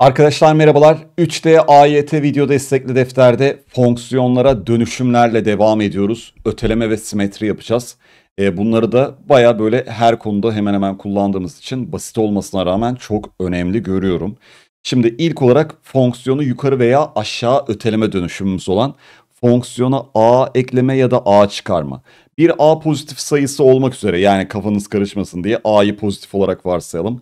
Arkadaşlar merhabalar. 3D AYT video destekli defterde fonksiyonlara dönüşümlerle devam ediyoruz. Öteleme ve simetri yapacağız. E, bunları da baya böyle her konuda hemen hemen kullandığımız için basit olmasına rağmen çok önemli görüyorum. Şimdi ilk olarak fonksiyonu yukarı veya aşağı öteleme dönüşümümüz olan fonksiyona a ekleme ya da a çıkarma. Bir a pozitif sayısı olmak üzere yani kafanız karışmasın diye a'yı pozitif olarak varsayalım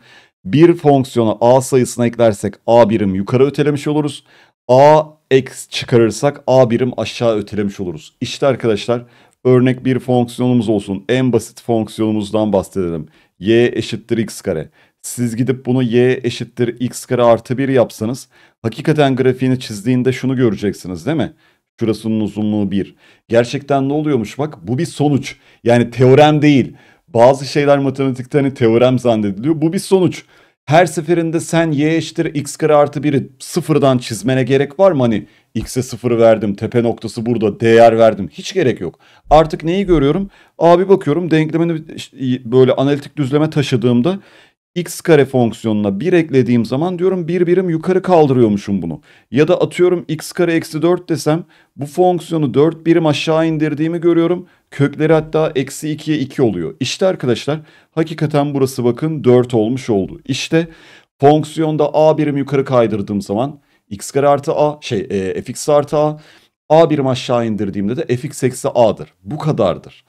bir fonksiyona a sayısına eklersek a birim yukarı ötelemiş oluruz. a x çıkarırsak a birim aşağı ötelemiş oluruz. İşte arkadaşlar örnek bir fonksiyonumuz olsun. En basit fonksiyonumuzdan bahsedelim. y eşittir x kare. Siz gidip bunu y eşittir x kare artı 1 yapsanız hakikaten grafiğini çizdiğinde şunu göreceksiniz değil mi? Şurasının uzunluğu 1. Gerçekten ne oluyormuş bak bu bir sonuç. Yani teorem değil. Bazı şeyler matematikte hani teorem zannediliyor. Bu bir sonuç her seferinde sen y eşittir x kare artı 1'i sıfırdan çizmene gerek var mı? Hani x'e sıfırı verdim tepe noktası burada değer verdim hiç gerek yok. Artık neyi görüyorum? Abi bakıyorum denklemini böyle analitik düzleme taşıdığımda x kare fonksiyonuna 1 eklediğim zaman diyorum bir birim yukarı kaldırıyormuşum bunu. Ya da atıyorum x kare eksi 4 desem bu fonksiyonu 4 birim aşağı indirdiğimi görüyorum. Kökleri hatta eksi 2'ye 2 oluyor. İşte arkadaşlar hakikaten burası bakın 4 olmuş oldu. İşte fonksiyonda a birim yukarı kaydırdığım zaman x kare artı a şey e, fx artı a a birim aşağı indirdiğimde de fx eksi a'dır. Bu kadardır.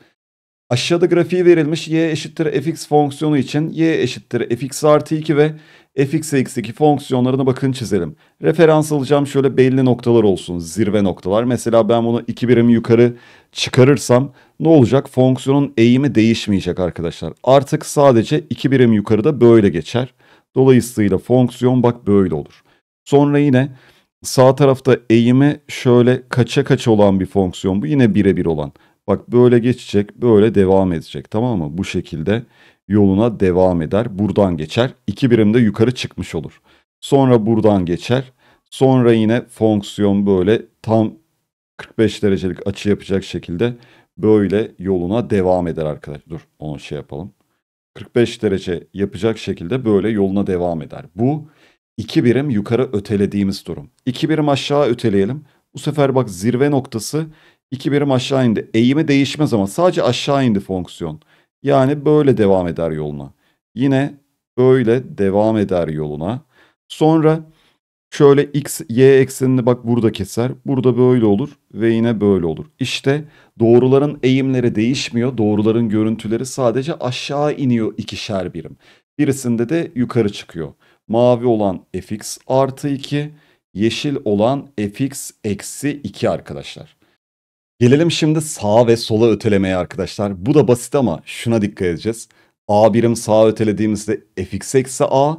Aşağıda grafiği verilmiş y eşittir fx fonksiyonu için y eşittir fx artı 2 ve fx x 2 fonksiyonlarını bakın çizelim. Referans alacağım şöyle belli noktalar olsun zirve noktalar. Mesela ben bunu 2 birim yukarı çıkarırsam ne olacak? Fonksiyonun eğimi değişmeyecek arkadaşlar. Artık sadece 2 birim yukarıda böyle geçer. Dolayısıyla fonksiyon bak böyle olur. Sonra yine sağ tarafta eğimi şöyle kaça kaça olan bir fonksiyon bu yine birebir olan. Bak böyle geçecek, böyle devam edecek tamam mı? Bu şekilde yoluna devam eder. Buradan geçer. İki birimde yukarı çıkmış olur. Sonra buradan geçer. Sonra yine fonksiyon böyle tam 45 derecelik açı yapacak şekilde böyle yoluna devam eder arkadaşlar. Dur onu şey yapalım. 45 derece yapacak şekilde böyle yoluna devam eder. Bu iki birim yukarı ötelediğimiz durum. İki birim aşağı öteleyelim. Bu sefer bak zirve noktası 2 birim aşağı indi. Eğimi değişmez ama sadece aşağı indi fonksiyon. Yani böyle devam eder yoluna. Yine böyle devam eder yoluna. Sonra şöyle x, y eksenini bak burada keser. Burada böyle olur ve yine böyle olur. İşte doğruların eğimleri değişmiyor. Doğruların görüntüleri sadece aşağı iniyor ikişer birim. Birisinde de yukarı çıkıyor. Mavi olan fx artı 2, yeşil olan fx eksi 2 arkadaşlar. Gelelim şimdi sağa ve sola ötelemeye arkadaşlar. Bu da basit ama şuna dikkat edeceğiz. A birim sağa ötelediğimizde fx eksi a.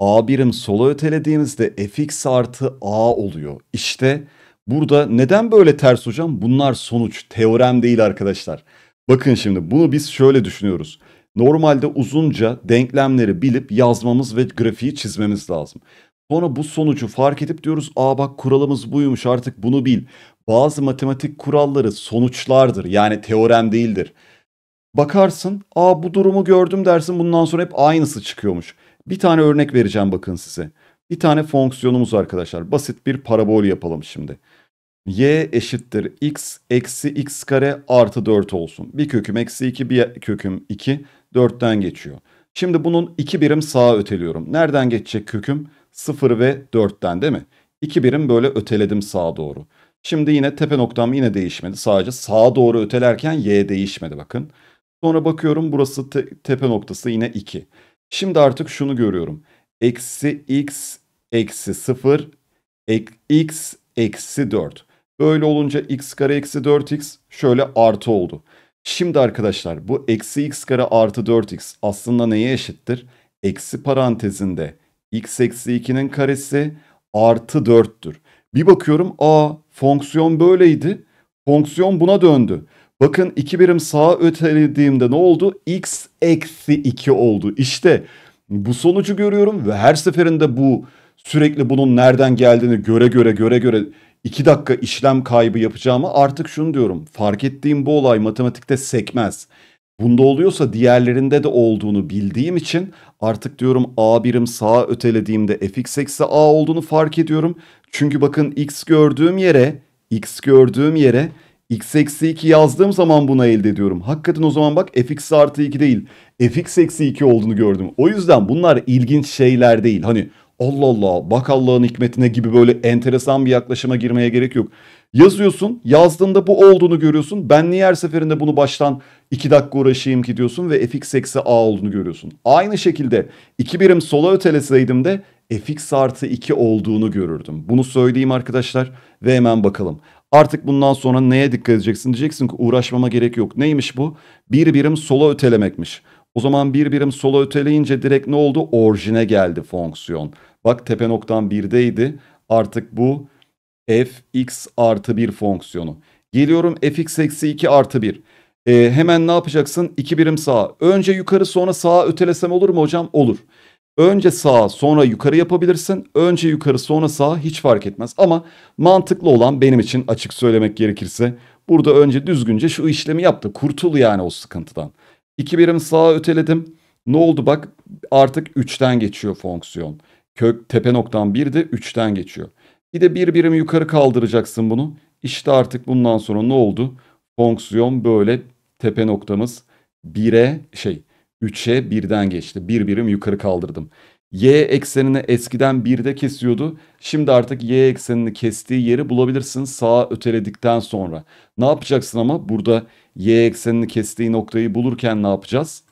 A birim sola ötelediğimizde fx artı a oluyor. İşte burada neden böyle ters hocam? Bunlar sonuç. Teorem değil arkadaşlar. Bakın şimdi bunu biz şöyle düşünüyoruz. Normalde uzunca denklemleri bilip yazmamız ve grafiği çizmemiz lazım. Sonra bu sonucu fark edip diyoruz aa bak kuralımız buymuş artık bunu bil. Bazı matematik kuralları sonuçlardır yani teorem değildir. Bakarsın aa bu durumu gördüm dersin bundan sonra hep aynısı çıkıyormuş. Bir tane örnek vereceğim bakın size. Bir tane fonksiyonumuz arkadaşlar basit bir parabol yapalım şimdi. y eşittir x eksi x kare artı 4 olsun. Bir köküm eksi 2 bir köküm 2 4'ten geçiyor. Şimdi bunun 2 birim sağa öteliyorum. Nereden geçecek köküm? 0 ve 4'ten değil mi? 2 birim böyle öteledim sağa doğru. Şimdi yine tepe noktam yine değişmedi. Sadece sağa doğru ötelerken y değişmedi bakın. Sonra bakıyorum burası te tepe noktası yine 2. Şimdi artık şunu görüyorum. Eksi x eksi 0 ek, x eksi 4. Böyle olunca x kare eksi 4x şöyle artı oldu. Şimdi arkadaşlar bu eksi x kare artı 4x aslında neye eşittir? Eksi parantezinde x eksi 2'nin karesi artı 4'tür. Bir bakıyorum a fonksiyon böyleydi. Fonksiyon buna döndü. Bakın 2 birim sağa ötelediğimde ne oldu? x eksi 2 oldu. İşte bu sonucu görüyorum ve her seferinde bu sürekli bunun nereden geldiğini göre göre göre göre 2 dakika işlem kaybı yapacağımı artık şunu diyorum. Fark ettiğim bu olay matematikte sekmez. Bunda oluyorsa diğerlerinde de olduğunu bildiğim için artık diyorum A birim sağa ötelediğimde fx eksi a olduğunu fark ediyorum. Çünkü bakın x gördüğüm yere x gördüğüm yere x eksi 2 yazdığım zaman buna elde ediyorum. Hakikaten o zaman bak fx artı 2 değil fx eksi 2 olduğunu gördüm. O yüzden bunlar ilginç şeyler değil. Hani Allah Allah bak Allah'ın hikmetine gibi böyle enteresan bir yaklaşıma girmeye gerek yok. Yazıyorsun yazdığında bu olduğunu görüyorsun. Ben niye her seferinde bunu baştan 2 dakika uğraşayım ki diyorsun ve fx eksi a olduğunu görüyorsun. Aynı şekilde 2 birim sola öteleseydim de fx artı 2 olduğunu görürdüm. Bunu söyleyeyim arkadaşlar ve hemen bakalım. Artık bundan sonra neye dikkat edeceksin? Diyeceksin ki uğraşmama gerek yok. Neymiş bu? Bir birim sola ötelemekmiş. O zaman bir birim sola öteleyince direkt ne oldu? Orjine geldi fonksiyon. Bak tepe noktan 1'deydi. Artık bu f x artı 1 fonksiyonu. Geliyorum fx eksi 2 artı 1. E, ee, hemen ne yapacaksın? 2 birim sağa. Önce yukarı sonra sağa ötelesem olur mu hocam? Olur. Önce sağa sonra yukarı yapabilirsin. Önce yukarı sonra sağa hiç fark etmez. Ama mantıklı olan benim için açık söylemek gerekirse burada önce düzgünce şu işlemi yaptı. Kurtul yani o sıkıntıdan. 2 birim sağa öteledim. Ne oldu bak artık 3'ten geçiyor fonksiyon. Kök tepe noktam 1 de 3'ten geçiyor. Bir de bir birim yukarı kaldıracaksın bunu. İşte artık bundan sonra ne oldu? Fonksiyon böyle tepe noktamız 1'e şey 3'e birden geçti. Bir birim yukarı kaldırdım. Y eksenini eskiden 1'de kesiyordu. Şimdi artık y eksenini kestiği yeri bulabilirsin sağa öteledikten sonra. Ne yapacaksın ama burada y eksenini kestiği noktayı bulurken ne yapacağız?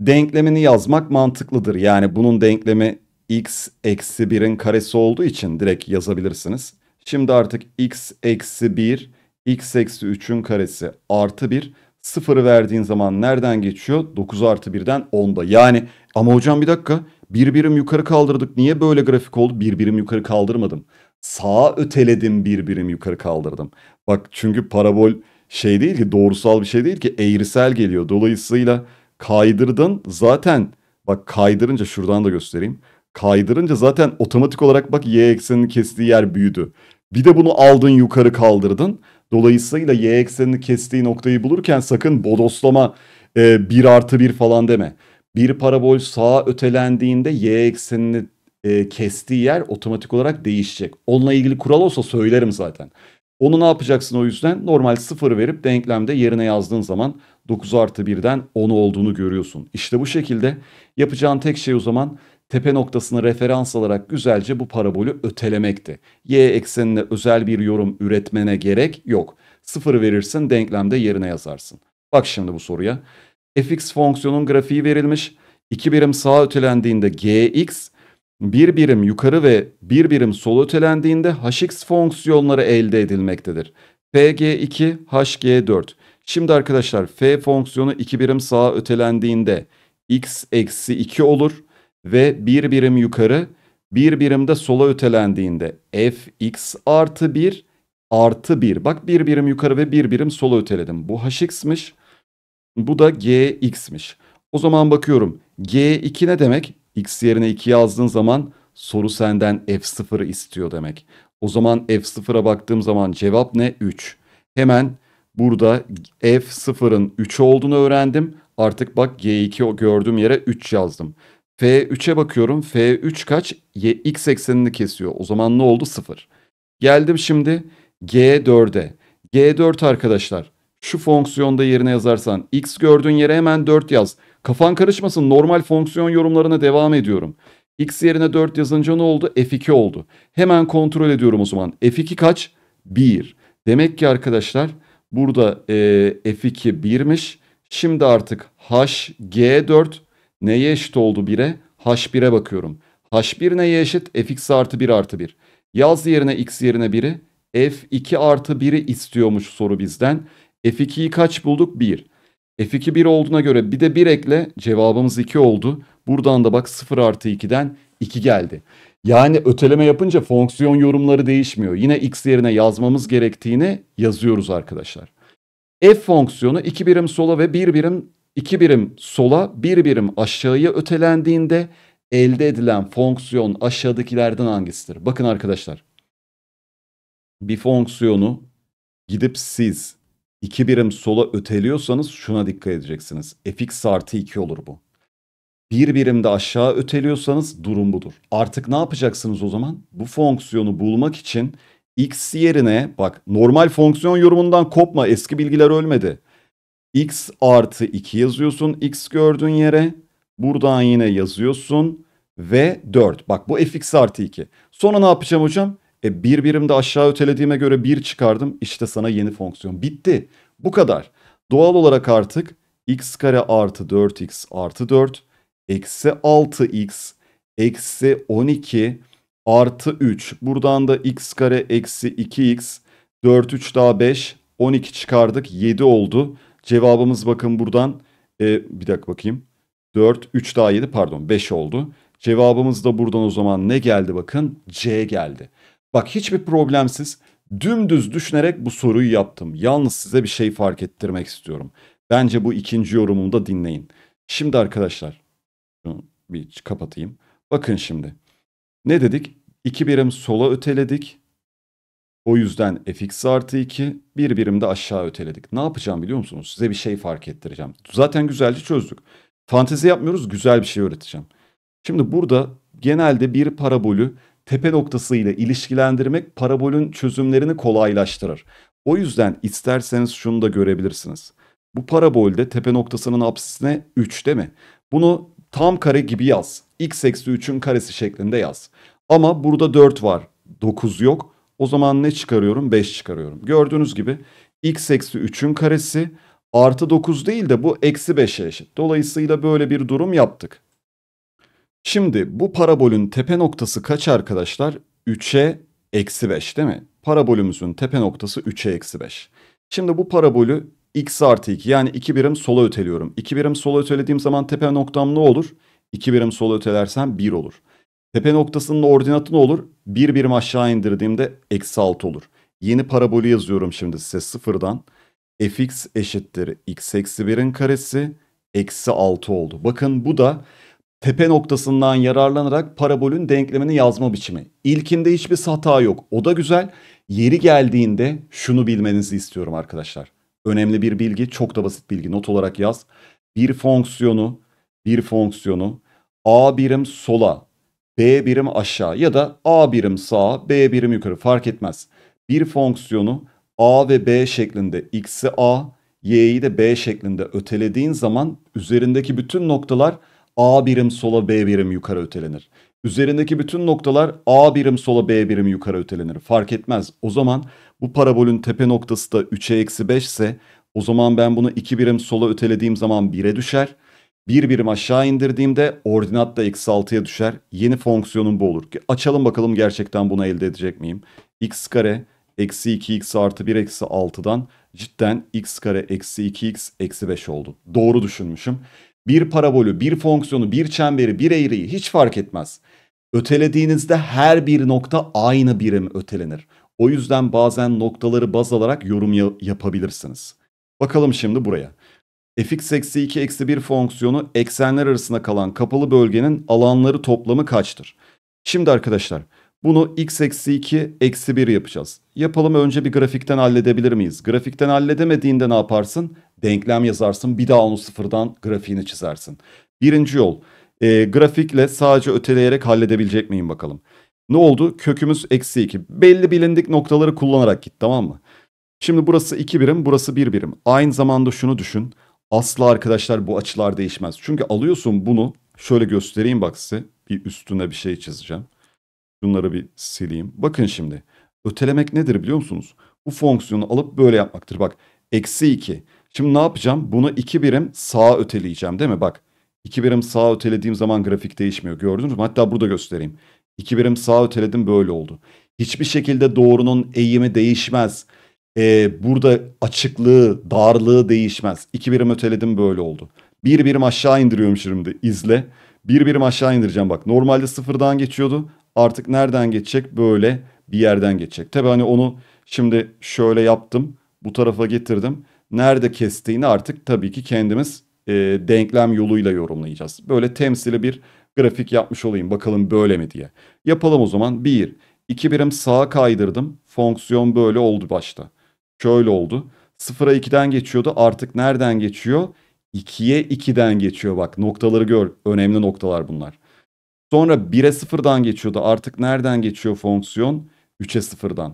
Denklemini yazmak mantıklıdır. Yani bunun denklemi x eksi 1'in karesi olduğu için direkt yazabilirsiniz. Şimdi artık x eksi 1, x eksi 3'ün karesi artı 1. Sıfırı verdiğin zaman nereden geçiyor? 9 artı 1'den 10'da. Yani ama hocam bir dakika bir birim yukarı kaldırdık. Niye böyle grafik oldu? Bir birim yukarı kaldırmadım. Sağa öteledim bir birim yukarı kaldırdım. Bak çünkü parabol şey değil ki doğrusal bir şey değil ki eğrisel geliyor. Dolayısıyla kaydırdın zaten bak kaydırınca şuradan da göstereyim. Kaydırınca zaten otomatik olarak bak y eksenini kestiği yer büyüdü. Bir de bunu aldın yukarı kaldırdın. Dolayısıyla y eksenini kestiği noktayı bulurken sakın bodoslama e, 1 artı 1 falan deme. Bir parabol sağa ötelendiğinde y eksenini e, kestiği yer otomatik olarak değişecek. Onunla ilgili kural olsa söylerim zaten. Onu ne yapacaksın o yüzden? Normal sıfır verip denklemde yerine yazdığın zaman 9 artı 1'den 10 olduğunu görüyorsun. İşte bu şekilde yapacağın tek şey o zaman tepe noktasını referans alarak güzelce bu parabolü ötelemekti. Y eksenine özel bir yorum üretmene gerek yok. Sıfır verirsin denklemde yerine yazarsın. Bak şimdi bu soruya. fx fonksiyonun grafiği verilmiş. 2 birim sağa ötelendiğinde gx, 1 birim yukarı ve 1 birim sol ötelendiğinde hx fonksiyonları elde edilmektedir. fg2, hg4. Şimdi arkadaşlar f fonksiyonu 2 birim sağa ötelendiğinde x eksi 2 olur ve bir birim yukarı bir birim de sola ötelendiğinde f x artı 1 artı 1. Bak bir birim yukarı ve bir birim sola öteledim. Bu hx'miş. Bu da gx'miş. O zaman bakıyorum. g2 ne demek? x yerine 2 yazdığın zaman soru senden f0 istiyor demek. O zaman f0'a baktığım zaman cevap ne? 3. Hemen burada f0'ın 3 olduğunu öğrendim. Artık bak g2 gördüğüm yere 3 yazdım. F3'e bakıyorum. F3 kaç? Y, X eksenini kesiyor. O zaman ne oldu? 0. Geldim şimdi G4'e. G4 arkadaşlar şu fonksiyonda yerine yazarsan x gördüğün yere hemen 4 yaz. Kafan karışmasın normal fonksiyon yorumlarına devam ediyorum. x yerine 4 yazınca ne oldu? f2 oldu. Hemen kontrol ediyorum o zaman. f2 kaç? 1. Demek ki arkadaşlar burada e, f2 1'miş. Şimdi artık h g4 Neye eşit oldu 1'e? H1'e bakıyorum. H1 neye eşit? Fx artı 1 artı 1. Yaz yerine x yerine 1'i. F2 artı 1'i istiyormuş soru bizden. F2'yi kaç bulduk? 1. F2 1 olduğuna göre bir de 1 ekle cevabımız 2 oldu. Buradan da bak 0 artı 2'den 2 geldi. Yani öteleme yapınca fonksiyon yorumları değişmiyor. Yine x yerine yazmamız gerektiğini yazıyoruz arkadaşlar. F fonksiyonu 2 birim sola ve 1 birim 2 birim sola 1 bir birim aşağıya ötelendiğinde elde edilen fonksiyon aşağıdakilerden hangisidir? Bakın arkadaşlar bir fonksiyonu gidip siz 2 birim sola öteliyorsanız şuna dikkat edeceksiniz. fx artı 2 olur bu. Bir birim de aşağı öteliyorsanız durum budur. Artık ne yapacaksınız o zaman? Bu fonksiyonu bulmak için x yerine bak normal fonksiyon yorumundan kopma eski bilgiler ölmedi x artı 2 yazıyorsun x gördüğün yere. Buradan yine yazıyorsun ve 4. Bak bu fx artı 2. Sonra ne yapacağım hocam? E bir birimde aşağı ötelediğime göre 1 çıkardım. İşte sana yeni fonksiyon. Bitti. Bu kadar. Doğal olarak artık x kare artı 4x artı 4 eksi 6x eksi 12 artı 3. Buradan da x kare eksi 2x 4 3 daha 5 12 çıkardık 7 oldu. Cevabımız bakın buradan e, bir dakika bakayım. 4, 3 daha 7 pardon 5 oldu. Cevabımız da buradan o zaman ne geldi bakın? C geldi. Bak hiçbir problemsiz dümdüz düşünerek bu soruyu yaptım. Yalnız size bir şey fark ettirmek istiyorum. Bence bu ikinci yorumumu da dinleyin. Şimdi arkadaşlar şunu bir kapatayım. Bakın şimdi. Ne dedik? 2 birim sola öteledik. O yüzden fx artı 2 bir birimde aşağı öteledik. Ne yapacağım biliyor musunuz? Size bir şey fark ettireceğim. Zaten güzelce çözdük. Fantezi yapmıyoruz güzel bir şey öğreteceğim. Şimdi burada genelde bir parabolü tepe noktası ile ilişkilendirmek parabolün çözümlerini kolaylaştırır. O yüzden isterseniz şunu da görebilirsiniz. Bu parabolde tepe noktasının apsisine 3 değil mi? Bunu tam kare gibi yaz. x eksi 3'ün karesi şeklinde yaz. Ama burada 4 var. 9 yok. O zaman ne çıkarıyorum? 5 çıkarıyorum. Gördüğünüz gibi x eksi 3'ün karesi artı 9 değil de bu eksi 5'e eşit. Dolayısıyla böyle bir durum yaptık. Şimdi bu parabolün tepe noktası kaç arkadaşlar? 3'e eksi 5 değil mi? Parabolümüzün tepe noktası 3'e eksi 5. Şimdi bu parabolü x artı 2 yani 2 birim sola öteliyorum. 2 birim sola ötelediğim zaman tepe noktam ne olur? 2 birim sola ötelersem 1 olur. Tepe noktasının ordinatı ne olur? Bir birim aşağı indirdiğimde eksi 6 olur. Yeni parabolü yazıyorum şimdi size sıfırdan. fx eşittir x eksi 1'in karesi eksi 6 oldu. Bakın bu da tepe noktasından yararlanarak parabolün denklemini yazma biçimi. İlkinde hiçbir hata yok. O da güzel. Yeri geldiğinde şunu bilmenizi istiyorum arkadaşlar. Önemli bir bilgi, çok da basit bilgi. Not olarak yaz. Bir fonksiyonu, bir fonksiyonu a birim sola, B birim aşağı ya da A birim sağa, B birim yukarı fark etmez. Bir fonksiyonu A ve B şeklinde x'i A, y'yi de B şeklinde ötelediğin zaman üzerindeki bütün noktalar A birim sola B birim yukarı ötelenir. Üzerindeki bütün noktalar A birim sola B birim yukarı ötelenir. Fark etmez. O zaman bu parabolün tepe noktası da 3'e eksi 5 ise o zaman ben bunu 2 birim sola ötelediğim zaman 1'e düşer. Bir birim aşağı indirdiğimde ordinat da eksi 6'ya düşer. Yeni fonksiyonum bu olur. Açalım bakalım gerçekten bunu elde edecek miyim? x kare eksi 2x artı 1 eksi 6'dan cidden x kare eksi 2x eksi 5 oldu. Doğru düşünmüşüm. Bir parabolü, bir fonksiyonu, bir çemberi, bir eğriyi hiç fark etmez. Ötelediğinizde her bir nokta aynı birim ötelenir. O yüzden bazen noktaları baz alarak yorum yapabilirsiniz. Bakalım şimdi buraya fx eksi 2 eksi 1 fonksiyonu eksenler arasında kalan kapalı bölgenin alanları toplamı kaçtır? Şimdi arkadaşlar bunu x eksi 2 eksi 1 yapacağız. Yapalım önce bir grafikten halledebilir miyiz? Grafikten halledemediğinde ne yaparsın? Denklem yazarsın bir daha onu sıfırdan grafiğini çizersin. Birinci yol e, grafikle sadece öteleyerek halledebilecek miyim bakalım. Ne oldu? Kökümüz eksi 2. Belli bilindik noktaları kullanarak git tamam mı? Şimdi burası 2 birim burası 1 birim. Aynı zamanda şunu düşün. Asla arkadaşlar bu açılar değişmez. Çünkü alıyorsun bunu şöyle göstereyim bak size. Bir üstüne bir şey çizeceğim. Bunları bir sileyim. Bakın şimdi ötelemek nedir biliyor musunuz? Bu fonksiyonu alıp böyle yapmaktır. Bak eksi 2. Şimdi ne yapacağım? Bunu 2 birim sağa öteleyeceğim değil mi? Bak 2 birim sağa ötelediğim zaman grafik değişmiyor. Gördünüz mü? Hatta burada göstereyim. 2 birim sağa öteledim böyle oldu. Hiçbir şekilde doğrunun eğimi değişmez e, burada açıklığı, darlığı değişmez. İki birim öteledim böyle oldu. Bir birim aşağı indiriyorum şimdi izle. Bir birim aşağı indireceğim bak. Normalde sıfırdan geçiyordu. Artık nereden geçecek? Böyle bir yerden geçecek. Tabi hani onu şimdi şöyle yaptım. Bu tarafa getirdim. Nerede kestiğini artık tabii ki kendimiz e, denklem yoluyla yorumlayacağız. Böyle temsili bir grafik yapmış olayım. Bakalım böyle mi diye. Yapalım o zaman. Bir, iki birim sağa kaydırdım. Fonksiyon böyle oldu başta şöyle oldu. 0'a 2'den geçiyordu. Artık nereden geçiyor? 2'ye 2'den geçiyor bak. Noktaları gör. Önemli noktalar bunlar. Sonra 1'e 0'dan geçiyordu. Artık nereden geçiyor fonksiyon? 3'e 0'dan.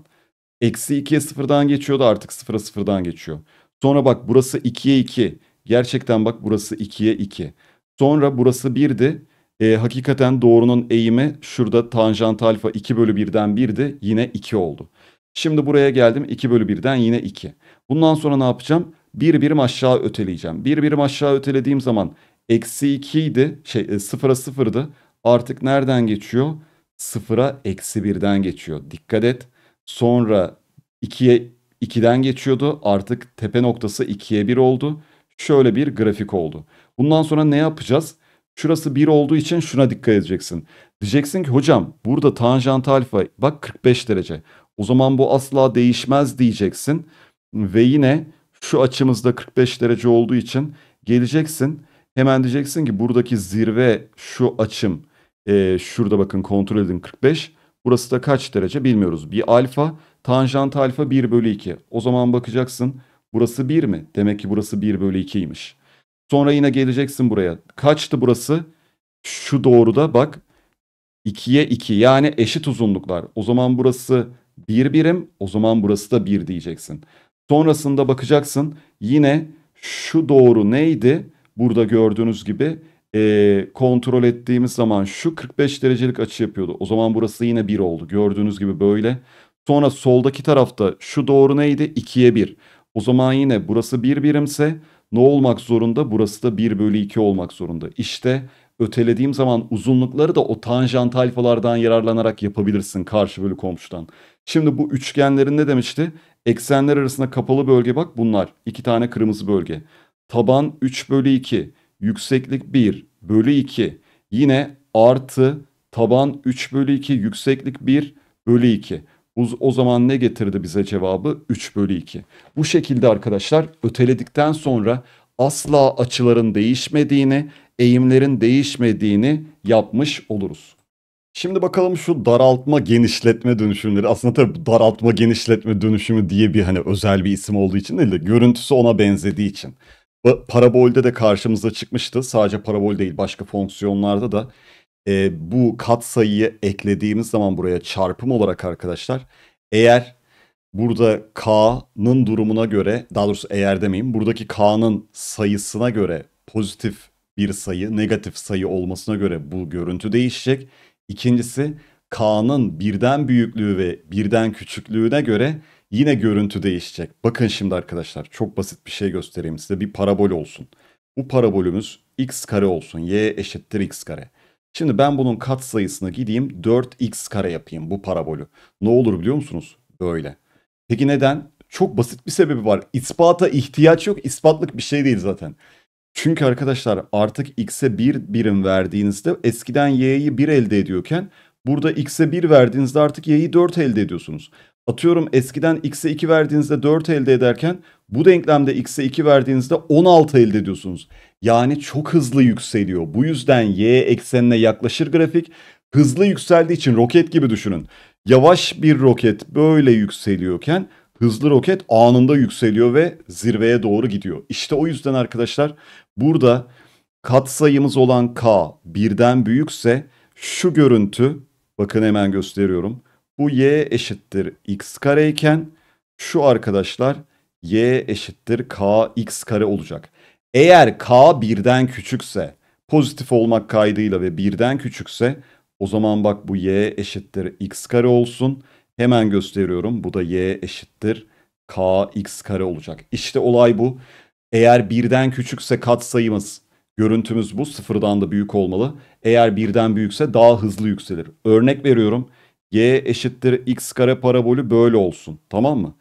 Eksi 2'ye 0'dan geçiyordu. Artık 0'a 0'dan geçiyor. Sonra bak burası 2'ye 2. Gerçekten bak burası 2'ye 2. Sonra burası 1'di. E, hakikaten doğrunun eğimi şurada tanjant alfa 2 bölü 1'den 1'di. Yine 2 oldu. Şimdi buraya geldim 2 bölü 1'den yine 2. Bundan sonra ne yapacağım? Bir birim aşağı öteleyeceğim. Bir birim aşağı ötelediğim zaman eksi 2 idi. Şey, e, sıfıra sıfırdı. Artık nereden geçiyor? Sıfıra eksi 1'den geçiyor. Dikkat et. Sonra 2'ye 2'den geçiyordu. Artık tepe noktası 2'ye 1 oldu. Şöyle bir grafik oldu. Bundan sonra ne yapacağız? Şurası 1 olduğu için şuna dikkat edeceksin. Diyeceksin ki hocam burada tanjant alfa bak 45 derece. O zaman bu asla değişmez diyeceksin. Ve yine şu açımızda 45 derece olduğu için geleceksin. Hemen diyeceksin ki buradaki zirve şu açım. E, şurada bakın kontrol edin 45. Burası da kaç derece bilmiyoruz. Bir alfa tanjant alfa 1 bölü 2. O zaman bakacaksın burası 1 mi? Demek ki burası 1 bölü 2'ymiş. Sonra yine geleceksin buraya. Kaçtı burası? Şu doğruda bak 2'ye 2 yani eşit uzunluklar. O zaman burası bir birim o zaman burası da bir diyeceksin. Sonrasında bakacaksın yine şu doğru neydi? Burada gördüğünüz gibi e, kontrol ettiğimiz zaman şu 45 derecelik açı yapıyordu. O zaman burası yine 1 oldu. Gördüğünüz gibi böyle. Sonra soldaki tarafta şu doğru neydi? 2'ye 1. O zaman yine burası 1 bir birimse ne olmak zorunda? Burası da 1 bölü 2 olmak zorunda. İşte ötelediğim zaman uzunlukları da o tanjant alfalardan yararlanarak yapabilirsin karşı bölü komşudan. Şimdi bu üçgenlerin ne demişti? Eksenler arasında kapalı bölge bak bunlar. iki tane kırmızı bölge. Taban 3 bölü 2. Yükseklik 1 bölü 2. Yine artı taban 3 bölü 2. Yükseklik 1 bölü 2. O zaman ne getirdi bize cevabı? 3 bölü 2. Bu şekilde arkadaşlar öteledikten sonra asla açıların değişmediğini, eğimlerin değişmediğini yapmış oluruz. Şimdi bakalım şu daraltma genişletme dönüşümleri. Aslında tabii daraltma genişletme dönüşümü diye bir hani özel bir isim olduğu için değil de görüntüsü ona benzediği için. Bu parabolde de karşımıza çıkmıştı. Sadece parabol değil başka fonksiyonlarda da e, bu kat sayıyı eklediğimiz zaman buraya çarpım olarak arkadaşlar eğer burada K'nın durumuna göre daha doğrusu eğer demeyeyim buradaki K'nın sayısına göre pozitif bir sayı negatif sayı olmasına göre bu görüntü değişecek. İkincisi K'nın birden büyüklüğü ve birden küçüklüğüne göre yine görüntü değişecek. Bakın şimdi arkadaşlar çok basit bir şey göstereyim size bir parabol olsun. Bu parabolümüz x kare olsun y eşittir x kare. Şimdi ben bunun kat sayısını gideyim 4x kare yapayım bu parabolü. Ne olur biliyor musunuz? Böyle. Peki neden? Çok basit bir sebebi var. İspata ihtiyaç yok. İspatlık bir şey değil zaten. Çünkü arkadaşlar artık x'e 1 birim verdiğinizde eskiden y'yi 1 elde ediyorken burada x'e 1 verdiğinizde artık y'yi 4 elde ediyorsunuz. Atıyorum eskiden x'e 2 verdiğinizde 4 elde ederken bu denklemde x'e 2 verdiğinizde 16 elde ediyorsunuz. Yani çok hızlı yükseliyor. Bu yüzden y eksenine yaklaşır grafik hızlı yükseldiği için roket gibi düşünün. Yavaş bir roket böyle yükseliyorken hızlı roket anında yükseliyor ve zirveye doğru gidiyor. İşte o yüzden arkadaşlar Burada katsayımız olan k birden büyükse şu görüntü bakın hemen gösteriyorum. Bu y eşittir x kare iken şu arkadaşlar y eşittir k x kare olacak. Eğer k birden küçükse pozitif olmak kaydıyla ve birden küçükse o zaman bak bu y eşittir x kare olsun. Hemen gösteriyorum. Bu da y eşittir k x kare olacak. İşte olay bu. Eğer birden küçükse kat sayımız, görüntümüz bu sıfırdan da büyük olmalı. Eğer birden büyükse daha hızlı yükselir. Örnek veriyorum. Y eşittir x kare parabolü böyle olsun. Tamam mı?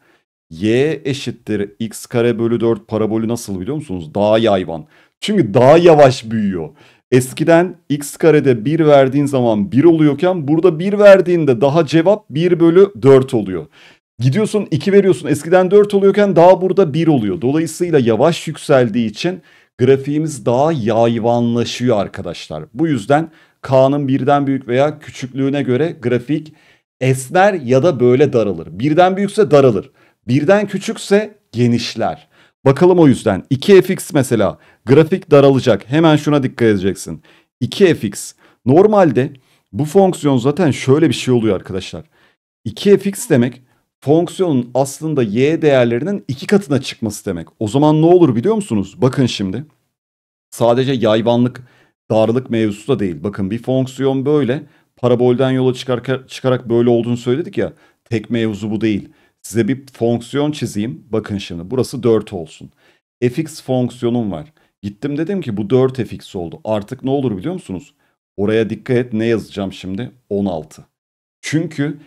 Y eşittir x kare bölü 4 parabolü nasıl biliyor musunuz? Daha yayvan. Çünkü daha yavaş büyüyor. Eskiden x karede 1 verdiğin zaman 1 oluyorken burada 1 verdiğinde daha cevap 1 bölü 4 oluyor. Gidiyorsun 2 veriyorsun eskiden 4 oluyorken daha burada 1 oluyor. Dolayısıyla yavaş yükseldiği için grafiğimiz daha yayvanlaşıyor arkadaşlar. Bu yüzden K'nın birden büyük veya küçüklüğüne göre grafik esner ya da böyle daralır. Birden büyükse daralır. Birden küçükse genişler. Bakalım o yüzden 2fx mesela grafik daralacak. Hemen şuna dikkat edeceksin. 2fx normalde bu fonksiyon zaten şöyle bir şey oluyor arkadaşlar. 2fx demek fonksiyonun aslında y değerlerinin iki katına çıkması demek. O zaman ne olur biliyor musunuz? Bakın şimdi. Sadece yayvanlık, darlık mevzusu da değil. Bakın bir fonksiyon böyle parabolden yola çıkar, çıkarak böyle olduğunu söyledik ya. Tek mevzu bu değil. Size bir fonksiyon çizeyim. Bakın şimdi burası 4 olsun. fx fonksiyonum var. Gittim dedim ki bu 4 fx oldu. Artık ne olur biliyor musunuz? Oraya dikkat et ne yazacağım şimdi? 16. Çünkü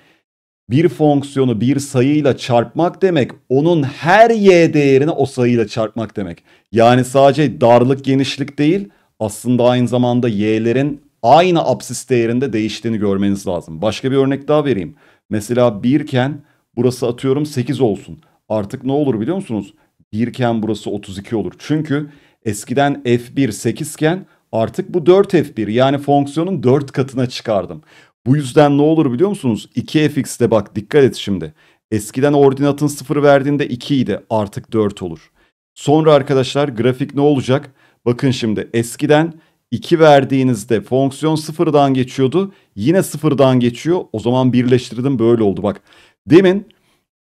bir fonksiyonu bir sayıyla çarpmak demek onun her y değerini o sayıyla çarpmak demek. Yani sadece darlık genişlik değil aslında aynı zamanda y'lerin aynı apsis değerinde değiştiğini görmeniz lazım. Başka bir örnek daha vereyim. Mesela 1 iken burası atıyorum 8 olsun. Artık ne olur biliyor musunuz? 1 iken burası 32 olur. Çünkü eskiden f1 8 iken artık bu 4f1 yani fonksiyonun 4 katına çıkardım. Bu yüzden ne olur biliyor musunuz? 2fx'de bak dikkat et şimdi. Eskiden ordinatın 0 verdiğinde 2 idi artık 4 olur. Sonra arkadaşlar grafik ne olacak? Bakın şimdi eskiden 2 verdiğinizde fonksiyon sıfırdan geçiyordu. Yine sıfırdan geçiyor. O zaman birleştirdim böyle oldu bak. Demin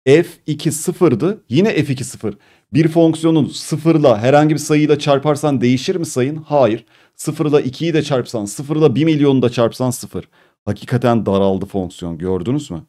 f2 sıfırdı. Yine f2 sıfır. Bir fonksiyonun sıfırla herhangi bir sayıyla çarparsan değişir mi sayın? Hayır. Sıfırla 2'yi de çarpsan sıfırla 1 milyonu da çarpsan sıfır hakikaten daraldı fonksiyon gördünüz mü?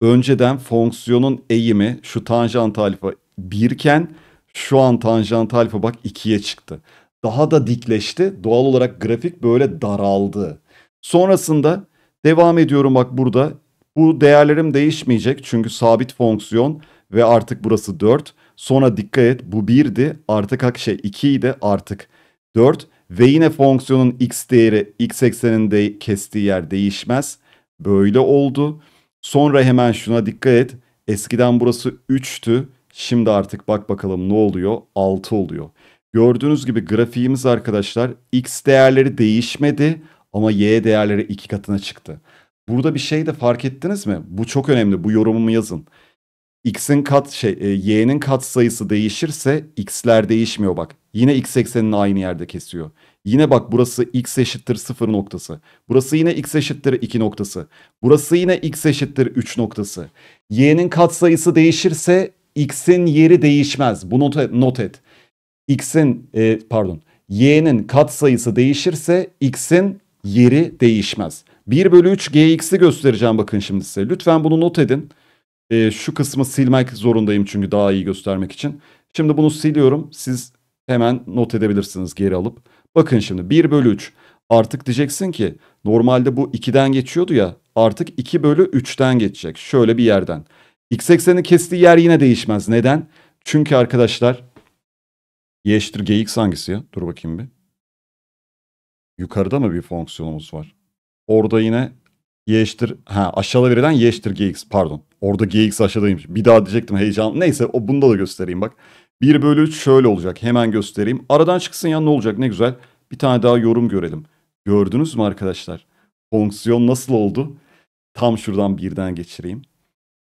Önceden fonksiyonun eğimi şu tanjant alfa 1 iken şu an tanjant alfa bak 2'ye çıktı. Daha da dikleşti. Doğal olarak grafik böyle daraldı. Sonrasında devam ediyorum bak burada. Bu değerlerim değişmeyecek çünkü sabit fonksiyon ve artık burası 4. Sonra dikkat et bu 1'di artık hak şey 2 artık 4. Ve yine fonksiyonun x değeri x ekseninde kestiği yer değişmez. Böyle oldu. Sonra hemen şuna dikkat et. Eskiden burası 3'tü. Şimdi artık bak bakalım ne oluyor? 6 oluyor. Gördüğünüz gibi grafiğimiz arkadaşlar x değerleri değişmedi ama y değerleri iki katına çıktı. Burada bir şey de fark ettiniz mi? Bu çok önemli. Bu yorumumu yazın x'in kat şey e, y'nin kat sayısı değişirse x'ler değişmiyor bak. Yine x eksenini aynı yerde kesiyor. Yine bak burası x eşittir 0 noktası. Burası yine x eşittir 2 noktası. Burası yine x eşittir 3 noktası. Y'nin kat sayısı değişirse x'in yeri değişmez. Bu not, not et. X'in e, pardon y'nin kat sayısı değişirse x'in yeri değişmez. 1 bölü 3 gx'i göstereceğim bakın şimdi size. Lütfen bunu not edin e, şu kısmı silmek zorundayım çünkü daha iyi göstermek için. Şimdi bunu siliyorum. Siz hemen not edebilirsiniz geri alıp. Bakın şimdi 1 bölü 3. Artık diyeceksin ki normalde bu 2'den geçiyordu ya artık 2 bölü 3'ten geçecek. Şöyle bir yerden. X ekseni kestiği yer yine değişmez. Neden? Çünkü arkadaşlar y eşittir gx hangisi ya? Dur bakayım bir. Yukarıda mı bir fonksiyonumuz var? Orada yine y'ştir ha aşağıda verilen y'ştir gx pardon. Orada gx aşağıdaymış. Bir daha diyecektim heyecan. Neyse o bunda da göstereyim bak. 1 bölü 3 şöyle olacak. Hemen göstereyim. Aradan çıksın ya ne olacak ne güzel. Bir tane daha yorum görelim. Gördünüz mü arkadaşlar? Fonksiyon nasıl oldu? Tam şuradan birden geçireyim.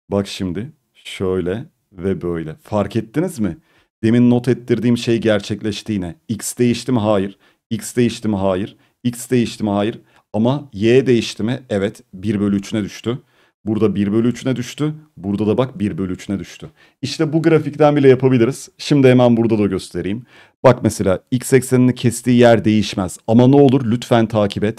Bak şimdi şöyle ve böyle. Fark ettiniz mi? Demin not ettirdiğim şey gerçekleşti yine. X değişti mi? Hayır. X değişti mi? Hayır. X değişti mi? Hayır. Ama y değişti mi? Evet 1 bölü 3'üne düştü. Burada 1 bölü 3'üne düştü. Burada da bak 1 bölü 3'üne düştü. İşte bu grafikten bile yapabiliriz. Şimdi hemen burada da göstereyim. Bak mesela x eksenini kestiği yer değişmez. Ama ne olur lütfen takip et.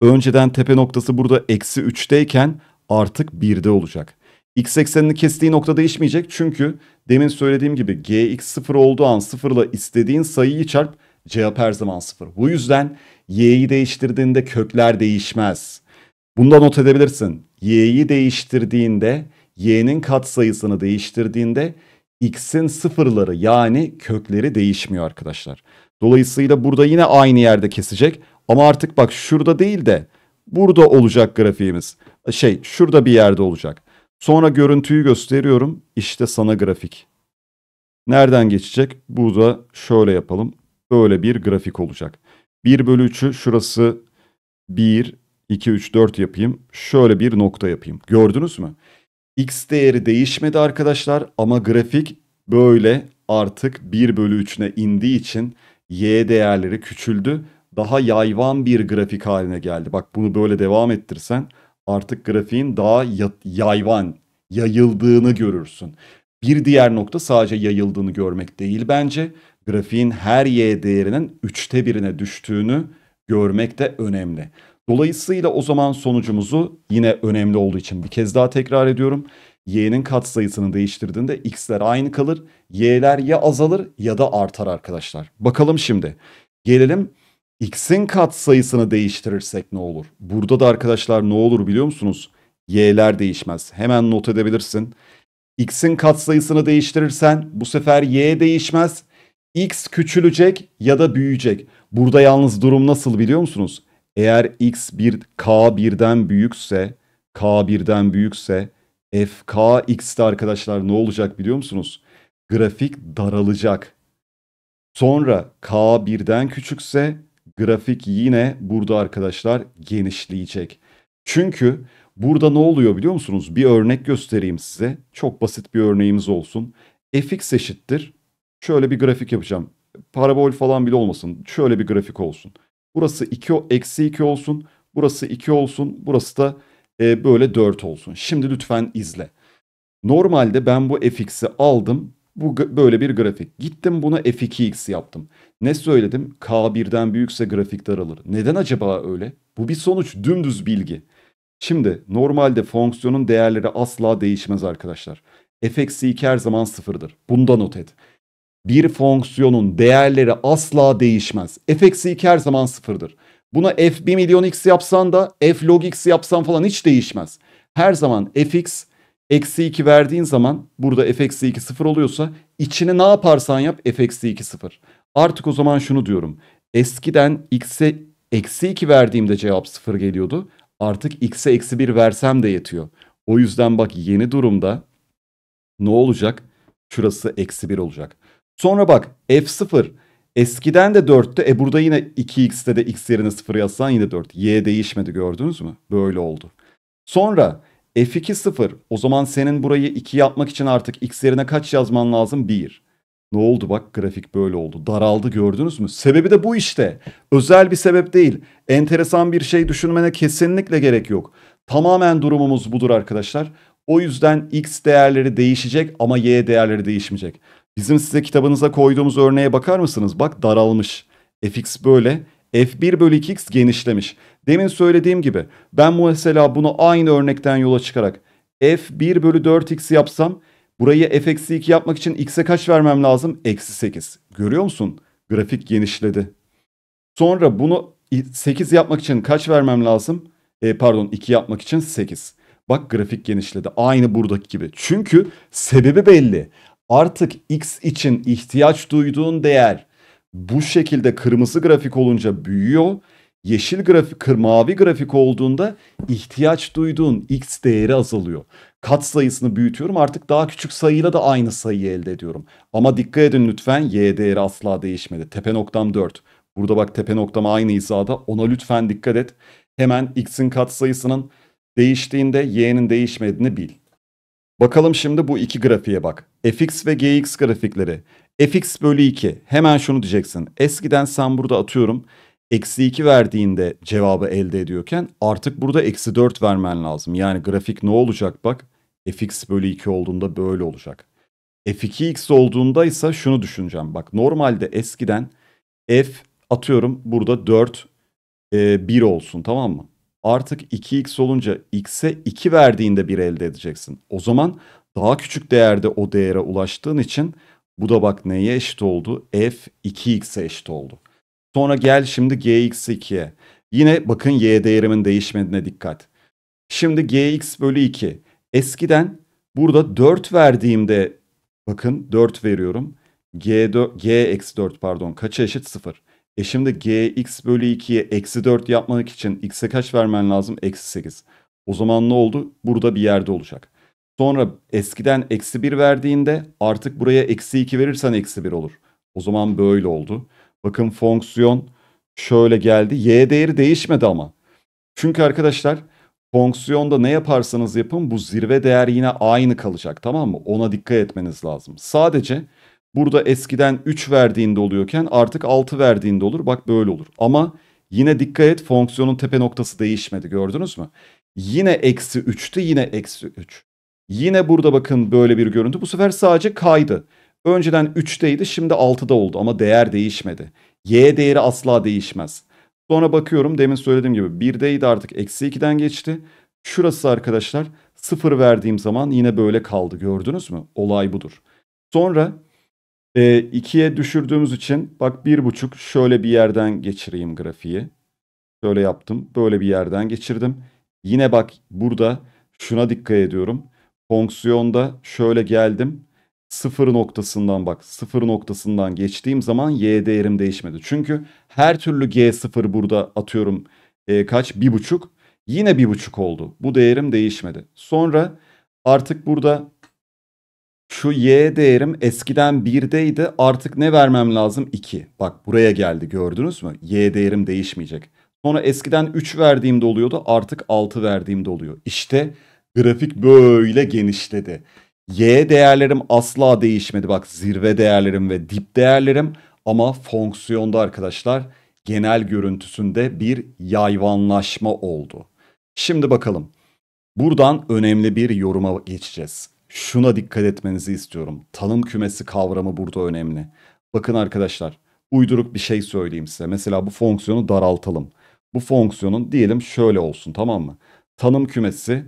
Önceden tepe noktası burada eksi 3'teyken artık 1'de olacak. X eksenini kestiği nokta değişmeyecek çünkü demin söylediğim gibi gx 0 olduğu an 0 ile istediğin sayıyı çarp cevap her zaman 0. Bu yüzden y'yi değiştirdiğinde kökler değişmez. Bunda not edebilirsin. y'yi değiştirdiğinde y'nin katsayısını değiştirdiğinde x'in sıfırları yani kökleri değişmiyor arkadaşlar. Dolayısıyla burada yine aynı yerde kesecek ama artık bak şurada değil de burada olacak grafiğimiz. Şey şurada bir yerde olacak. Sonra görüntüyü gösteriyorum. İşte sana grafik. Nereden geçecek? Burada şöyle yapalım. Böyle bir grafik olacak. 1 bölü 3'ü şurası 1, 2, 3, 4 yapayım. Şöyle bir nokta yapayım. Gördünüz mü? X değeri değişmedi arkadaşlar ama grafik böyle artık 1 bölü 3'üne indiği için y değerleri küçüldü. Daha yayvan bir grafik haline geldi. Bak bunu böyle devam ettirsen artık grafiğin daha yayvan, yayıldığını görürsün. Bir diğer nokta sadece yayıldığını görmek değil bence grafiğin her y değerinin üçte birine düştüğünü görmek de önemli. Dolayısıyla o zaman sonucumuzu yine önemli olduğu için bir kez daha tekrar ediyorum. Y'nin katsayısını değiştirdiğinde x'ler aynı kalır. Y'ler ya azalır ya da artar arkadaşlar. Bakalım şimdi. Gelelim x'in katsayısını değiştirirsek ne olur? Burada da arkadaşlar ne olur biliyor musunuz? Y'ler değişmez. Hemen not edebilirsin. X'in katsayısını değiştirirsen bu sefer Y değişmez x küçülecek ya da büyüyecek. Burada yalnız durum nasıl biliyor musunuz? Eğer x bir k birden büyükse, k birden büyükse f fk x'te arkadaşlar ne olacak biliyor musunuz? Grafik daralacak. Sonra k birden küçükse grafik yine burada arkadaşlar genişleyecek. Çünkü burada ne oluyor biliyor musunuz? Bir örnek göstereyim size. Çok basit bir örneğimiz olsun. fx eşittir Şöyle bir grafik yapacağım. Parabol falan bile olmasın. Şöyle bir grafik olsun. Burası 2, eksi 2 olsun. Burası 2 olsun. Burası da e, böyle 4 olsun. Şimdi lütfen izle. Normalde ben bu fx'i aldım. Bu böyle bir grafik. Gittim buna f2x yaptım. Ne söyledim? K1'den büyükse grafik daralır. Neden acaba öyle? Bu bir sonuç dümdüz bilgi. Şimdi normalde fonksiyonun değerleri asla değişmez arkadaşlar. f-2 her zaman sıfırdır. Bunda not edin bir fonksiyonun değerleri asla değişmez. f eksi her zaman sıfırdır. Buna f 1 milyon x yapsan da f log x yapsan falan hiç değişmez. Her zaman fx eksi 2 verdiğin zaman burada f eksi 2 sıfır oluyorsa içine ne yaparsan yap f eksi 2 sıfır. Artık o zaman şunu diyorum. Eskiden x'e eksi 2 verdiğimde cevap sıfır geliyordu. Artık x'e eksi 1 versem de yetiyor. O yüzden bak yeni durumda ne olacak? Şurası eksi 1 olacak. Sonra bak f0 eskiden de 4'te e burada yine 2x'te de x yerine 0 yazsan yine 4. Y değişmedi gördünüz mü? Böyle oldu. Sonra f2 0 o zaman senin burayı 2 yapmak için artık x yerine kaç yazman lazım? 1. Ne oldu bak grafik böyle oldu. Daraldı gördünüz mü? Sebebi de bu işte. Özel bir sebep değil. Enteresan bir şey düşünmene kesinlikle gerek yok. Tamamen durumumuz budur arkadaşlar. O yüzden x değerleri değişecek ama y değerleri değişmeyecek. Bizim size kitabınıza koyduğumuz örneğe bakar mısınız? Bak daralmış. fx böyle. f1 bölü 2x genişlemiş. Demin söylediğim gibi ben bu mesela bunu aynı örnekten yola çıkarak f1 bölü 4x yapsam burayı f-2 yapmak için x'e kaç vermem lazım? Eksi 8. Görüyor musun? Grafik genişledi. Sonra bunu 8 yapmak için kaç vermem lazım? E, pardon 2 yapmak için 8. Bak grafik genişledi. Aynı buradaki gibi. Çünkü sebebi belli artık x için ihtiyaç duyduğun değer bu şekilde kırmızı grafik olunca büyüyor. Yeşil grafik, mavi grafik olduğunda ihtiyaç duyduğun x değeri azalıyor. Kat sayısını büyütüyorum artık daha küçük sayıyla da aynı sayıyı elde ediyorum. Ama dikkat edin lütfen y değeri asla değişmedi. Tepe noktam 4. Burada bak tepe noktam aynı hizada ona lütfen dikkat et. Hemen x'in katsayısının değiştiğinde y'nin değişmediğini bil. Bakalım şimdi bu iki grafiğe bak. fx ve gx grafikleri. fx bölü 2. Hemen şunu diyeceksin. Eskiden sen burada atıyorum. Eksi 2 verdiğinde cevabı elde ediyorken artık burada eksi 4 vermen lazım. Yani grafik ne olacak bak. fx bölü 2 olduğunda böyle olacak. f2x olduğunda ise şunu düşüneceğim. Bak normalde eskiden f atıyorum burada 4 e, 1 olsun tamam mı? artık 2x olunca x'e 2 verdiğinde 1 elde edeceksin. O zaman daha küçük değerde o değere ulaştığın için bu da bak neye eşit oldu? f 2x'e eşit oldu. Sonra gel şimdi gx 2'ye. Yine bakın y değerimin değişmediğine dikkat. Şimdi gx bölü 2. Eskiden burada 4 verdiğimde bakın 4 veriyorum. G, 4, G eksi 4 pardon kaça eşit 0. E şimdi gx bölü 2'ye eksi 4 yapmak için x'e kaç vermen lazım? Eksi 8. O zaman ne oldu? Burada bir yerde olacak. Sonra eskiden eksi 1 verdiğinde artık buraya eksi 2 verirsen eksi 1 olur. O zaman böyle oldu. Bakın fonksiyon şöyle geldi. Y değeri değişmedi ama. Çünkü arkadaşlar fonksiyonda ne yaparsanız yapın bu zirve değer yine aynı kalacak tamam mı? Ona dikkat etmeniz lazım. Sadece Burada eskiden 3 verdiğinde oluyorken artık 6 verdiğinde olur. Bak böyle olur. Ama yine dikkat et fonksiyonun tepe noktası değişmedi gördünüz mü? Yine eksi 3'tü yine eksi 3. Yine burada bakın böyle bir görüntü. Bu sefer sadece kaydı. Önceden 3'teydi şimdi 6'da oldu ama değer değişmedi. Y değeri asla değişmez. Sonra bakıyorum demin söylediğim gibi 1'deydi artık eksi 2'den geçti. Şurası arkadaşlar 0 verdiğim zaman yine böyle kaldı gördünüz mü? Olay budur. Sonra e, ee, 2'ye düşürdüğümüz için bak bir buçuk şöyle bir yerden geçireyim grafiği. Şöyle yaptım. Böyle bir yerden geçirdim. Yine bak burada şuna dikkat ediyorum. Fonksiyonda şöyle geldim. Sıfır noktasından bak sıfır noktasından geçtiğim zaman y değerim değişmedi. Çünkü her türlü g sıfır burada atıyorum e, kaç? bir buçuk. Yine bir buçuk oldu. Bu değerim değişmedi. Sonra artık burada şu y değerim eskiden 1'deydi artık ne vermem lazım? 2. Bak buraya geldi gördünüz mü? Y değerim değişmeyecek. Sonra eskiden 3 verdiğimde oluyordu artık 6 verdiğimde oluyor. İşte grafik böyle genişledi. Y değerlerim asla değişmedi. Bak zirve değerlerim ve dip değerlerim ama fonksiyonda arkadaşlar genel görüntüsünde bir yayvanlaşma oldu. Şimdi bakalım. Buradan önemli bir yoruma geçeceğiz şuna dikkat etmenizi istiyorum. Tanım kümesi kavramı burada önemli. Bakın arkadaşlar uyduruk bir şey söyleyeyim size. Mesela bu fonksiyonu daraltalım. Bu fonksiyonun diyelim şöyle olsun tamam mı? Tanım kümesi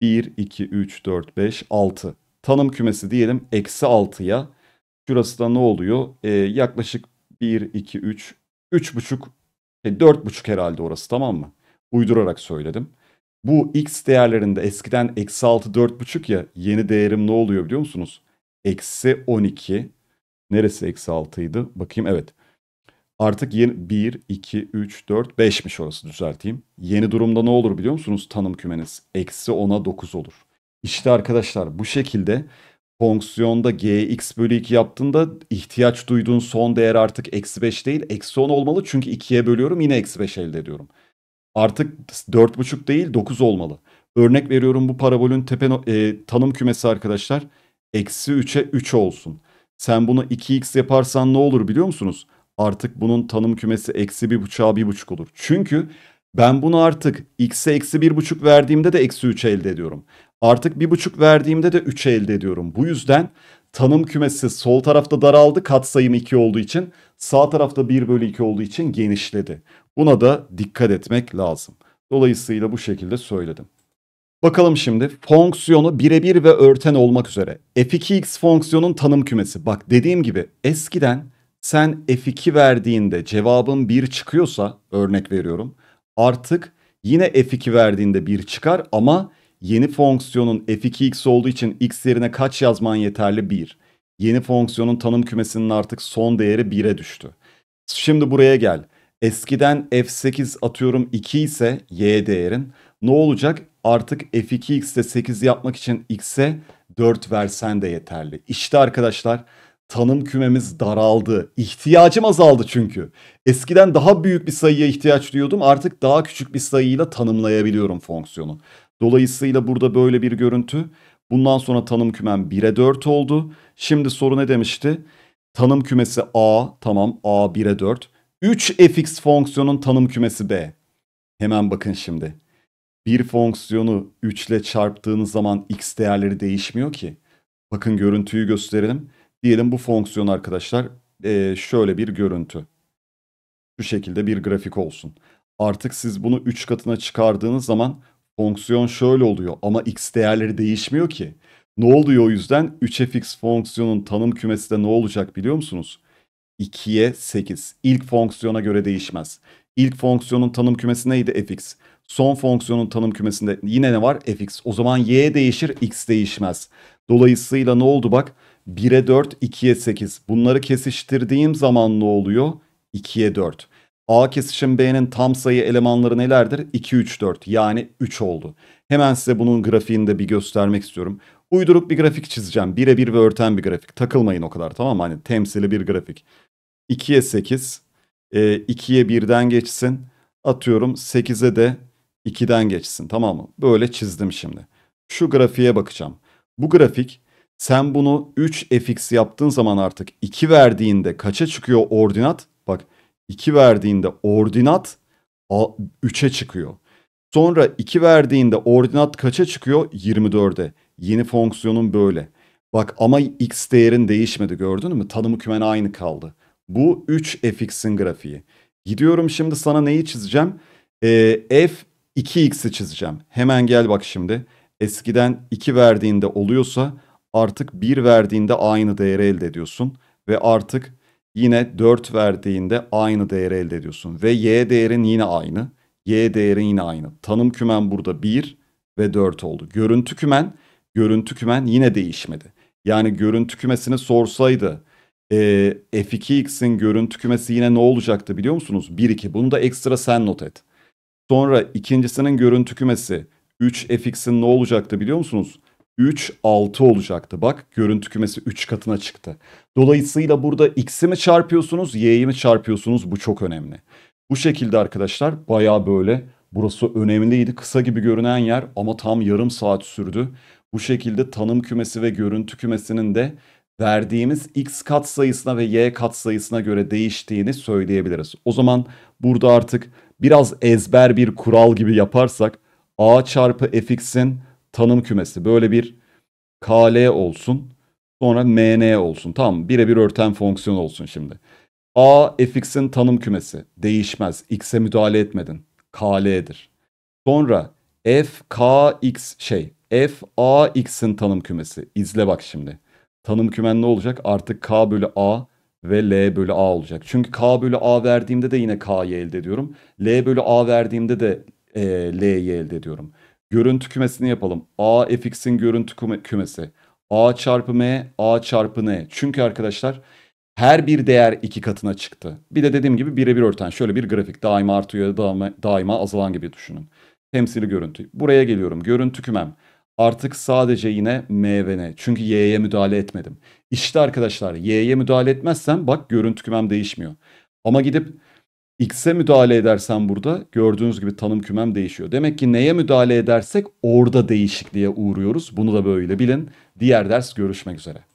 1, 2, 3, 4, 5, 6. Tanım kümesi diyelim eksi 6'ya. Şurası da ne oluyor? Ee, yaklaşık 1, 2, 3, 3,5, 4,5 herhalde orası tamam mı? Uydurarak söyledim. Bu x değerlerinde eskiden eksi 6 4,5 ya yeni değerim ne oluyor biliyor musunuz? Eksi 12. Neresi eksi 6'ydı? Bakayım evet. Artık yeni 1, 2, 3, 4, 5'miş orası düzelteyim. Yeni durumda ne olur biliyor musunuz tanım kümeniz? Eksi 10'a 9 olur. İşte arkadaşlar bu şekilde fonksiyonda gx bölü 2 yaptığında ihtiyaç duyduğun son değer artık eksi 5 değil eksi 10 olmalı. Çünkü 2'ye bölüyorum yine eksi 5 elde ediyorum artık 4,5 değil 9 olmalı. Örnek veriyorum bu parabolün tepe e, tanım kümesi arkadaşlar eksi 3'e 3 olsun. Sen bunu 2x yaparsan ne olur biliyor musunuz? Artık bunun tanım kümesi eksi 1,5'a 1,5 olur. Çünkü ben bunu artık x'e eksi 1,5 verdiğimde de eksi 3 elde ediyorum. Artık 1,5 verdiğimde de 3 elde ediyorum. Bu yüzden tanım kümesi sol tarafta daraldı katsayım 2 olduğu için. Sağ tarafta 1 bölü 2 olduğu için genişledi. Buna da dikkat etmek lazım. Dolayısıyla bu şekilde söyledim. Bakalım şimdi fonksiyonu birebir ve örten olmak üzere. f2x fonksiyonun tanım kümesi. Bak dediğim gibi eskiden sen f2 verdiğinde cevabın 1 çıkıyorsa örnek veriyorum. Artık yine f2 verdiğinde 1 çıkar ama Yeni fonksiyonun f2x olduğu için x yerine kaç yazman yeterli? 1. Yeni fonksiyonun tanım kümesinin artık son değeri 1'e düştü. Şimdi buraya gel. Eskiden f8 atıyorum 2 ise y değerin. Ne olacak? Artık f2x'te 8 yapmak için x'e 4 versen de yeterli. İşte arkadaşlar tanım kümemiz daraldı. İhtiyacım azaldı çünkü. Eskiden daha büyük bir sayıya ihtiyaç duyuyordum. Artık daha küçük bir sayıyla tanımlayabiliyorum fonksiyonu. Dolayısıyla burada böyle bir görüntü. Bundan sonra tanım kümem 1'e 4 oldu. Şimdi soru ne demişti? Tanım kümesi A tamam A 1'e 4. 3fx fonksiyonun tanım kümesi B. Hemen bakın şimdi. Bir fonksiyonu 3 ile çarptığınız zaman x değerleri değişmiyor ki. Bakın görüntüyü gösterelim. Diyelim bu fonksiyon arkadaşlar ee, şöyle bir görüntü. Şu şekilde bir grafik olsun. Artık siz bunu 3 katına çıkardığınız zaman fonksiyon şöyle oluyor ama x değerleri değişmiyor ki. Ne oluyor o yüzden? 3fx fonksiyonun tanım kümesi de ne olacak biliyor musunuz? 2'ye 8. İlk fonksiyona göre değişmez. İlk fonksiyonun tanım kümesi neydi? fx. Son fonksiyonun tanım kümesinde yine ne var? fx. O zaman y değişir, x değişmez. Dolayısıyla ne oldu bak? 1'e 4, 2'ye 8. Bunları kesiştirdiğim zaman ne oluyor? 2'ye 4. A kesişim B'nin tam sayı elemanları nelerdir? 2, 3, 4 yani 3 oldu. Hemen size bunun grafiğini de bir göstermek istiyorum. Uydurup bir grafik çizeceğim. Birebir ve örten bir grafik. Takılmayın o kadar tamam mı? Hani temsili bir grafik. 2'ye 8, 2'ye 1'den geçsin. Atıyorum 8'e de 2'den geçsin tamam mı? Böyle çizdim şimdi. Şu grafiğe bakacağım. Bu grafik sen bunu 3 fx yaptığın zaman artık 2 verdiğinde kaça çıkıyor ordinat? 2 verdiğinde ordinat 3'e çıkıyor. Sonra 2 verdiğinde ordinat kaça çıkıyor? 24'e. Yeni fonksiyonun böyle. Bak ama x değerin değişmedi gördün mü? Tanımı kümen aynı kaldı. Bu 3 fx'in grafiği. Gidiyorum şimdi sana neyi çizeceğim? Ee, f 2x'i çizeceğim. Hemen gel bak şimdi. Eskiden 2 verdiğinde oluyorsa artık 1 verdiğinde aynı değeri elde ediyorsun. Ve artık yine 4 verdiğinde aynı değeri elde ediyorsun. Ve y değerin yine aynı. Y değerin yine aynı. Tanım kümen burada 1 ve 4 oldu. Görüntü kümen, görüntü kümen yine değişmedi. Yani görüntü kümesini sorsaydı e, F2X'in görüntü kümesi yine ne olacaktı biliyor musunuz? 1-2. Bunu da ekstra sen not et. Sonra ikincisinin görüntü kümesi 3 fx'in ne olacaktı biliyor musunuz? 3, 6 olacaktı. Bak görüntü kümesi 3 katına çıktı. Dolayısıyla burada x'i mi çarpıyorsunuz, y'yi mi çarpıyorsunuz bu çok önemli. Bu şekilde arkadaşlar baya böyle burası önemliydi. Kısa gibi görünen yer ama tam yarım saat sürdü. Bu şekilde tanım kümesi ve görüntü kümesinin de verdiğimiz x kat sayısına ve y kat sayısına göre değiştiğini söyleyebiliriz. O zaman burada artık biraz ezber bir kural gibi yaparsak a çarpı fx'in tanım kümesi. Böyle bir KL olsun. Sonra MN olsun. Tamam birebir örten fonksiyon olsun şimdi. A fx'in tanım kümesi. Değişmez. X'e müdahale etmedin. KL'dir. Sonra f k x şey. F a x'in tanım kümesi. İzle bak şimdi. Tanım kümen ne olacak? Artık k bölü a ve L bölü A olacak. Çünkü K bölü A verdiğimde de yine K'yı elde ediyorum. L bölü A verdiğimde de e, L'yi elde ediyorum. Görüntü kümesini yapalım. A fx'in görüntü kümesi. A çarpı m, A çarpı n. Çünkü arkadaşlar her bir değer iki katına çıktı. Bir de dediğim gibi birebir örten şöyle bir grafik daima artıyor daima, daima azalan gibi düşünün. Temsili görüntü. Buraya geliyorum. Görüntü kümem. Artık sadece yine M ve N. Çünkü Y'ye müdahale etmedim. İşte arkadaşlar Y'ye müdahale etmezsem bak görüntü kümem değişmiyor. Ama gidip X'e müdahale edersen burada gördüğünüz gibi tanım kümem değişiyor. Demek ki neye müdahale edersek orada değişikliğe uğruyoruz. Bunu da böyle bilin. Diğer ders görüşmek üzere.